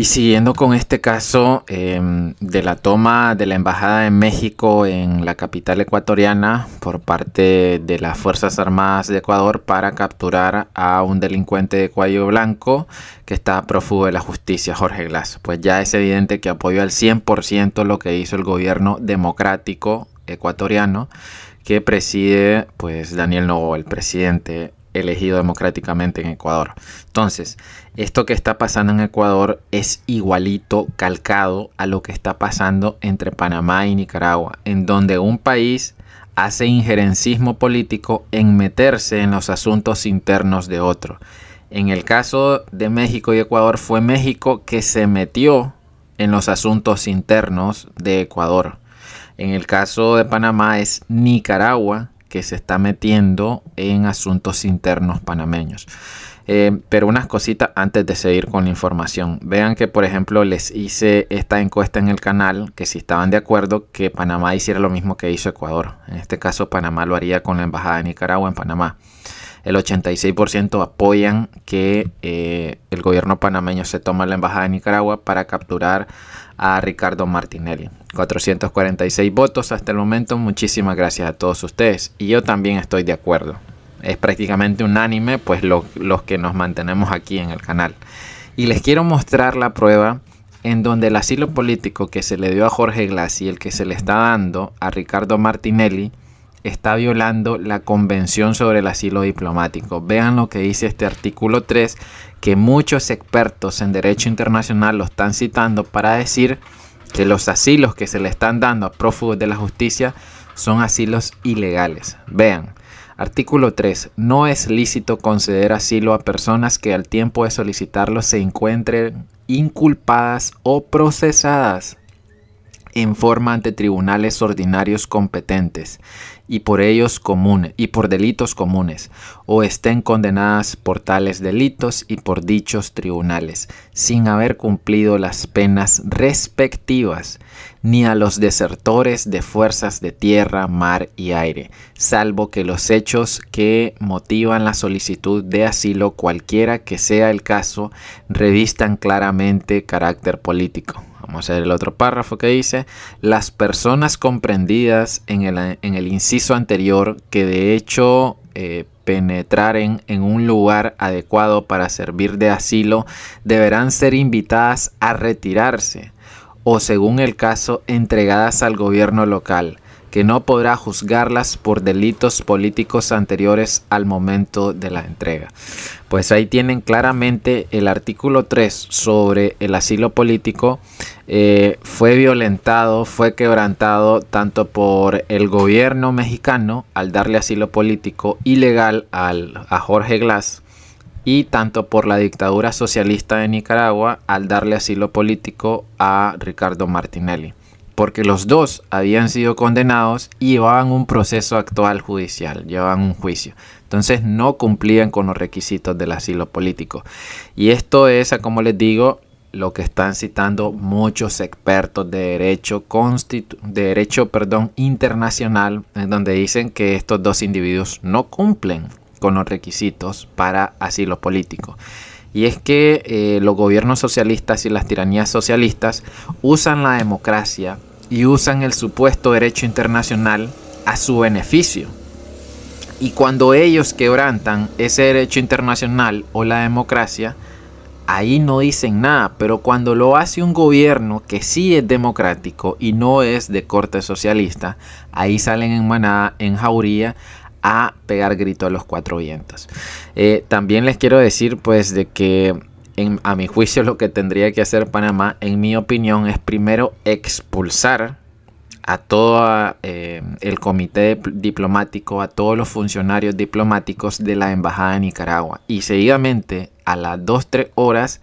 Y siguiendo con este caso em, de la toma de la Embajada de México en la capital ecuatoriana por parte de las Fuerzas Armadas de Ecuador para capturar a un delincuente de cuello blanco que está prófugo de la justicia, Jorge Glass. Pues ya es evidente que apoyó al 100% lo que hizo el gobierno democrático ecuatoriano que preside pues Daniel Novo, el presidente elegido democráticamente en Ecuador. Entonces, esto que está pasando en Ecuador es igualito calcado a lo que está pasando entre Panamá y Nicaragua, en donde un país hace injerencismo político en meterse en los asuntos internos de otro. En el caso de México y Ecuador fue México que se metió en los asuntos internos de Ecuador. En el caso de Panamá es Nicaragua que se está metiendo en asuntos internos panameños. Eh, pero unas cositas antes de seguir con la información. Vean que, por ejemplo, les hice esta encuesta en el canal, que si estaban de acuerdo que Panamá hiciera lo mismo que hizo Ecuador. En este caso, Panamá lo haría con la Embajada de Nicaragua en Panamá. El 86% apoyan que eh, el gobierno panameño se tome la Embajada de Nicaragua para capturar a Ricardo Martinelli. 446 votos hasta el momento. Muchísimas gracias a todos ustedes. Y yo también estoy de acuerdo. Es prácticamente unánime, pues los que nos mantenemos aquí en el canal. Y les quiero mostrar la prueba en donde el asilo político que se le dio a Jorge Glass y el que se le está dando a Ricardo Martinelli está violando la Convención sobre el Asilo Diplomático. Vean lo que dice este artículo 3 que muchos expertos en derecho internacional lo están citando para decir que los asilos que se le están dando a prófugos de la justicia son asilos ilegales. Vean, artículo 3. No es lícito conceder asilo a personas que al tiempo de solicitarlo se encuentren inculpadas o procesadas en forma ante tribunales ordinarios competentes y por ellos y por delitos comunes, o estén condenadas por tales delitos y por dichos tribunales, sin haber cumplido las penas respectivas, ni a los desertores de fuerzas de tierra, mar y aire, salvo que los hechos que motivan la solicitud de asilo, cualquiera que sea el caso, revistan claramente carácter político. Vamos a ver el otro párrafo que dice, las personas comprendidas en el, inciso anterior que de hecho eh, penetraren en un lugar adecuado para servir de asilo deberán ser invitadas a retirarse o según el caso entregadas al gobierno local que no podrá juzgarlas por delitos políticos anteriores al momento de la entrega. Pues ahí tienen claramente el artículo 3 sobre el asilo político eh, fue violentado, fue quebrantado tanto por el gobierno mexicano al darle asilo político ilegal al, a Jorge Glass y tanto por la dictadura socialista de Nicaragua al darle asilo político a Ricardo Martinelli porque los dos habían sido condenados y llevaban un proceso actual judicial, llevaban un juicio. Entonces no cumplían con los requisitos del asilo político. Y esto es, como les digo, lo que están citando muchos expertos de derecho, de derecho perdón, internacional, donde dicen que estos dos individuos no cumplen con los requisitos para asilo político. Y es que eh, los gobiernos socialistas y las tiranías socialistas usan la democracia y usan el supuesto derecho internacional a su beneficio. Y cuando ellos quebrantan ese derecho internacional o la democracia, ahí no dicen nada, pero cuando lo hace un gobierno que sí es democrático y no es de corte socialista, ahí salen en manada, en jauría, a pegar grito a los cuatro vientos. Eh, también les quiero decir pues de que a mi juicio lo que tendría que hacer Panamá, en mi opinión, es primero expulsar a todo eh, el comité diplomático, a todos los funcionarios diplomáticos de la Embajada de Nicaragua. Y seguidamente, a las 2-3 horas,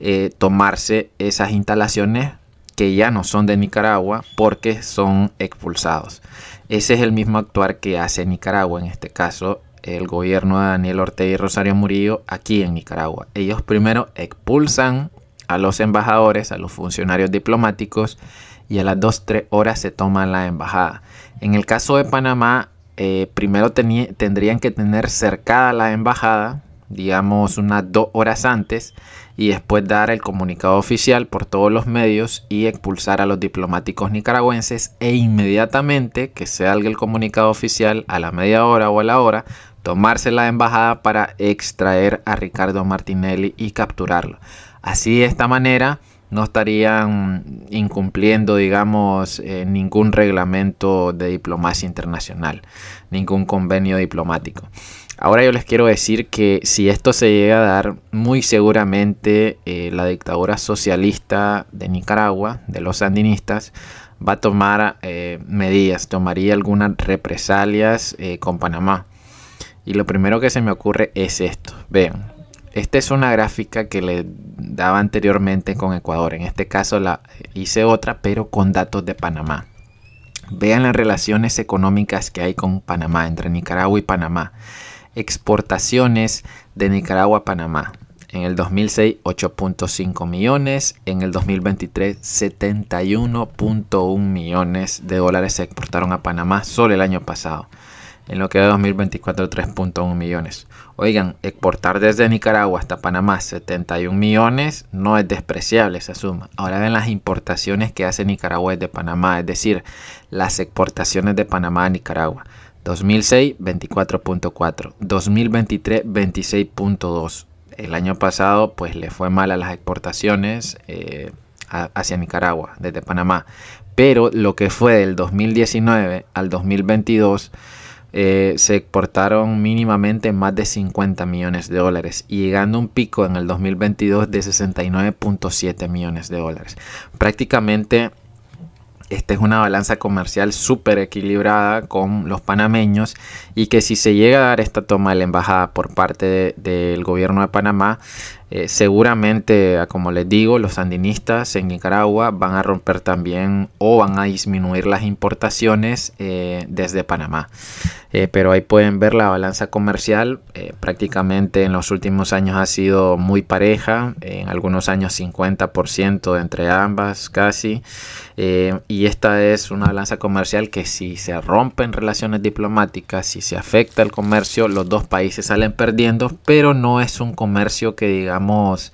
eh, tomarse esas instalaciones que ya no son de Nicaragua porque son expulsados. Ese es el mismo actuar que hace Nicaragua en este caso el gobierno de Daniel Ortega y Rosario Murillo aquí en Nicaragua. Ellos primero expulsan a los embajadores, a los funcionarios diplomáticos y a las 2-3 horas se toma la embajada. En el caso de Panamá, eh, primero tendrían que tener cercada la embajada, digamos unas dos horas antes, y después dar el comunicado oficial por todos los medios y expulsar a los diplomáticos nicaragüenses e inmediatamente que salga el comunicado oficial a la media hora o a la hora, tomarse la embajada para extraer a Ricardo Martinelli y capturarlo. Así de esta manera no estarían incumpliendo, digamos, eh, ningún reglamento de diplomacia internacional, ningún convenio diplomático. Ahora yo les quiero decir que si esto se llega a dar, muy seguramente eh, la dictadura socialista de Nicaragua, de los sandinistas, va a tomar eh, medidas, tomaría algunas represalias con Panamá y lo primero que se me ocurre es esto. Vean, esta es una gráfica que le daba anteriormente con Ecuador. En este caso la hice otra, pero con datos de Panamá. Vean las relaciones económicas que hay con Panamá, entre Nicaragua y Panamá. Exportaciones de Nicaragua a Panamá. En el 2006, 8.5 millones. En el 2023, 71.1 millones de dólares se exportaron a Panamá solo el año pasado en lo que de 2024 3.1 millones. Oigan, exportar desde Nicaragua hasta Panamá 71 millones no es despreciable esa suma. Ahora ven las importaciones que hace Nicaragua desde Panamá, es decir, las exportaciones de Panamá a Nicaragua. 2006 24.4, 2023 26.2. El año pasado pues le fue mal a las exportaciones eh, hacia Nicaragua desde Panamá, pero lo que fue del 2019 al 2022 eh, se exportaron mínimamente más de 50 millones de dólares y llegando a un pico en el 2022 de 69.7 millones de dólares. Prácticamente esta es una balanza comercial súper equilibrada con los panameños y que si se llega a dar esta toma de la embajada por parte del gobierno de Panamá, eh, seguramente, ah, como les digo, los sandinistas en Nicaragua van a romper también o van a disminuir las importaciones eh, desde Panamá. Eh, pero ahí pueden ver la balanza comercial. prácticamente en los últimos años ha sido muy pareja, en algunos años 50% entre ambas casi. y esta es una balanza comercial que si se rompen relaciones diplomáticas, si se afecta el comercio, los dos países salen perdiendo, pero no es un comercio que digamos estamos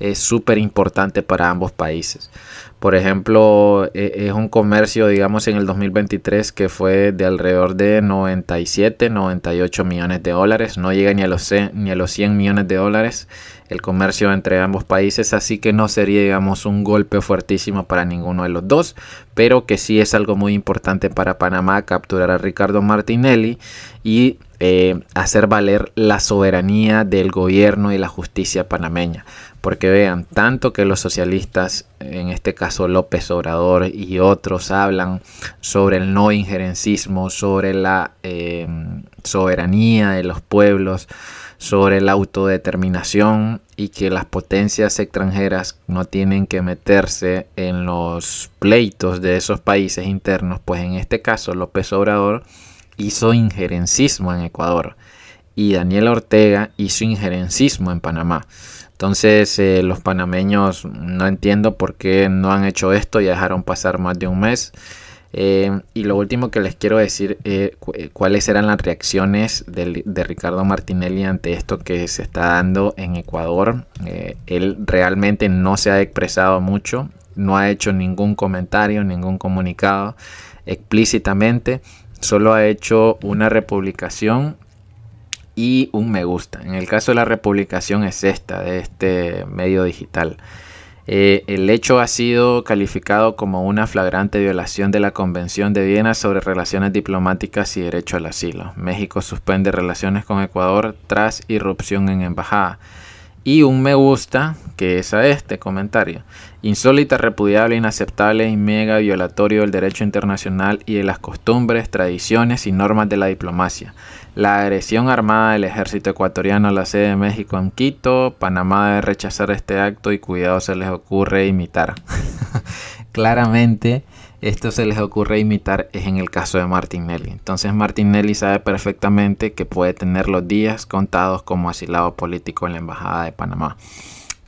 es súper importante para ambos países. Por ejemplo, e, es un comercio, digamos, en el 2023 que fue de alrededor de 97, 98 millones de dólares. No llega ni a los 100, ni a los 100 millones de dólares el comercio entre ambos países, así que no sería, digamos, un golpe fuertísimo para ninguno de los dos, pero que sí es algo muy importante para Panamá capturar a Ricardo Martinelli y eh, hacer valer la soberanía del gobierno y la justicia panameña. Porque vean, tanto que los socialistas, en este caso López Obrador y otros, hablan sobre el no injerencismo, sobre la em, soberanía de los pueblos, sobre la autodeterminación y que las potencias extranjeras no tienen que meterse en los pleitos de esos países internos, pues en este caso López Obrador hizo injerencismo en Ecuador y Daniel Ortega hizo injerencismo en Panamá. Entonces eh, los panameños no entiendo por qué no han hecho esto, ...y dejaron pasar más de un mes. Eh, y lo último que les quiero decir, eh, eh cuáles eran las reacciones de, de, Ricardo Martinelli ante esto que se está dando en Ecuador. él realmente no se ha expresado mucho, no ha hecho ningún comentario, ningún comunicado explícitamente, solo ha hecho una republicación y un me gusta. En el caso de la republicación es esta, de este medio digital. Eh, el hecho ha sido calificado como una flagrante violación de la Convención de Viena sobre Relaciones Diplomáticas y Derecho al Asilo. México suspende relaciones con Ecuador tras irrupción en embajada. Y un me gusta, que es a este comentario. Insólita, repudiable, inaceptable y mega violatorio del derecho internacional y de las costumbres, tradiciones y normas de la diplomacia. La agresión armada del ejército ecuatoriano a la sede de México en Quito, Panamá debe rechazar este acto y cuidado se les ocurre imitar. Claramente, esto se les ocurre imitar es en el caso de Martinelli. Entonces Martinelli sabe perfectamente que puede tener los días contados como asilado político en la Embajada de Panamá.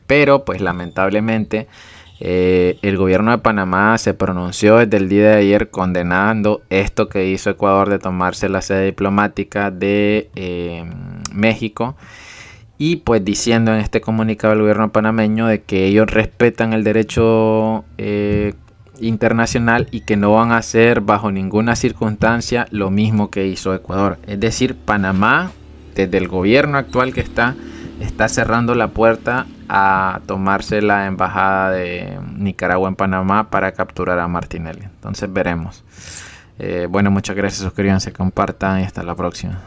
Pero pues lamentablemente eh, el gobierno de Panamá se pronunció desde el día de ayer condenando esto que hizo Ecuador de tomarse la sede diplomática de eh, México y pues diciendo en este comunicado del gobierno panameño de que ellos respetan el derecho eh, internacional y que no van a hacer bajo ninguna circunstancia lo mismo que hizo Ecuador. Es decir, Panamá, desde el gobierno actual que está, está cerrando la puerta a tomarse la embajada de Nicaragua en Panamá para capturar a Martinelli. Entonces veremos. Eh, bueno, muchas gracias, suscríbanse, compartan y hasta la próxima.